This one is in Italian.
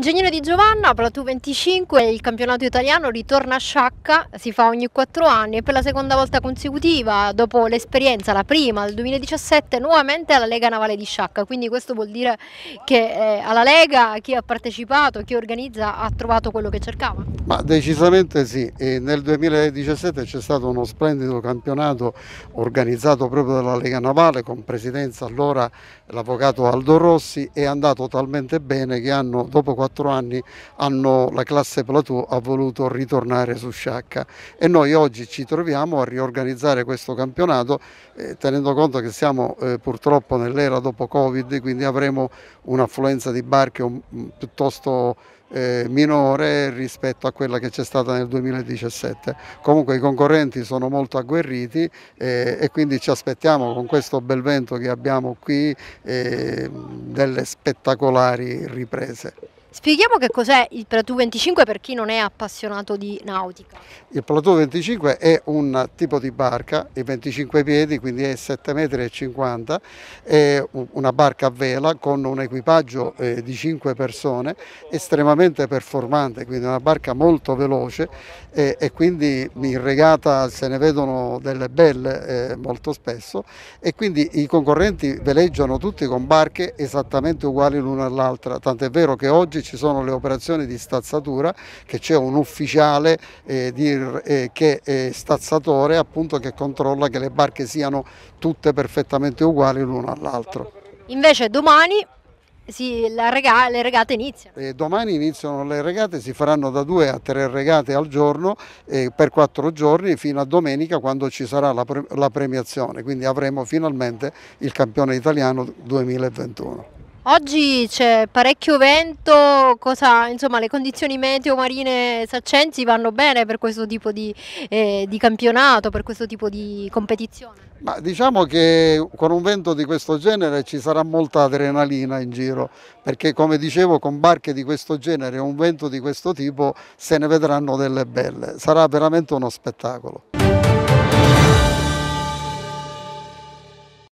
Ingegnere di Giovanna, Platù 25, il campionato italiano ritorna a Sciacca, si fa ogni quattro anni e per la seconda volta consecutiva, dopo l'esperienza, la prima del 2017, nuovamente alla Lega Navale di Sciacca, quindi questo vuol dire che eh, alla Lega chi ha partecipato, chi organizza ha trovato quello che cercava? Ma decisamente sì, e nel 2017 c'è stato uno splendido campionato organizzato proprio dalla Lega Navale con presidenza allora l'avvocato Aldo Rossi, è andato talmente bene che hanno dopo quattro 4 anni hanno, la classe Plateau ha voluto ritornare su Sciacca e noi oggi ci troviamo a riorganizzare questo campionato eh, tenendo conto che siamo eh, purtroppo nell'era dopo Covid quindi avremo un'affluenza di barche un, mm, piuttosto eh, minore rispetto a quella che c'è stata nel 2017. Comunque i concorrenti sono molto agguerriti eh, e quindi ci aspettiamo con questo bel vento che abbiamo qui eh, delle spettacolari riprese. Spieghiamo che cos'è il Plateau 25 per chi non è appassionato di nautica. Il Plateau 25 è un tipo di barca, i 25 piedi, quindi è 7,50 m, è una barca a vela con un equipaggio eh, di 5 persone, estremamente performante, quindi una barca molto veloce eh, e quindi in regata se ne vedono delle belle eh, molto spesso e quindi i concorrenti veleggiano tutti con barche esattamente uguali l'una all'altra, tant'è vero che oggi oggi ci sono le operazioni di stazzatura che c'è un ufficiale eh, di, eh, che è stazzatore appunto che controlla che le barche siano tutte perfettamente uguali l'una all'altro. Invece domani sì, rega, le regate iniziano. E eh, domani iniziano le regate, si faranno da due a tre regate al giorno eh, per quattro giorni fino a domenica quando ci sarà la, pre la premiazione, quindi avremo finalmente il campione italiano 2021. Oggi c'è parecchio vento, cosa, insomma, le condizioni meteo marine saccenti vanno bene per questo tipo di, eh, di campionato, per questo tipo di competizione? Ma diciamo che con un vento di questo genere ci sarà molta adrenalina in giro, perché come dicevo con barche di questo genere e un vento di questo tipo se ne vedranno delle belle, sarà veramente uno spettacolo.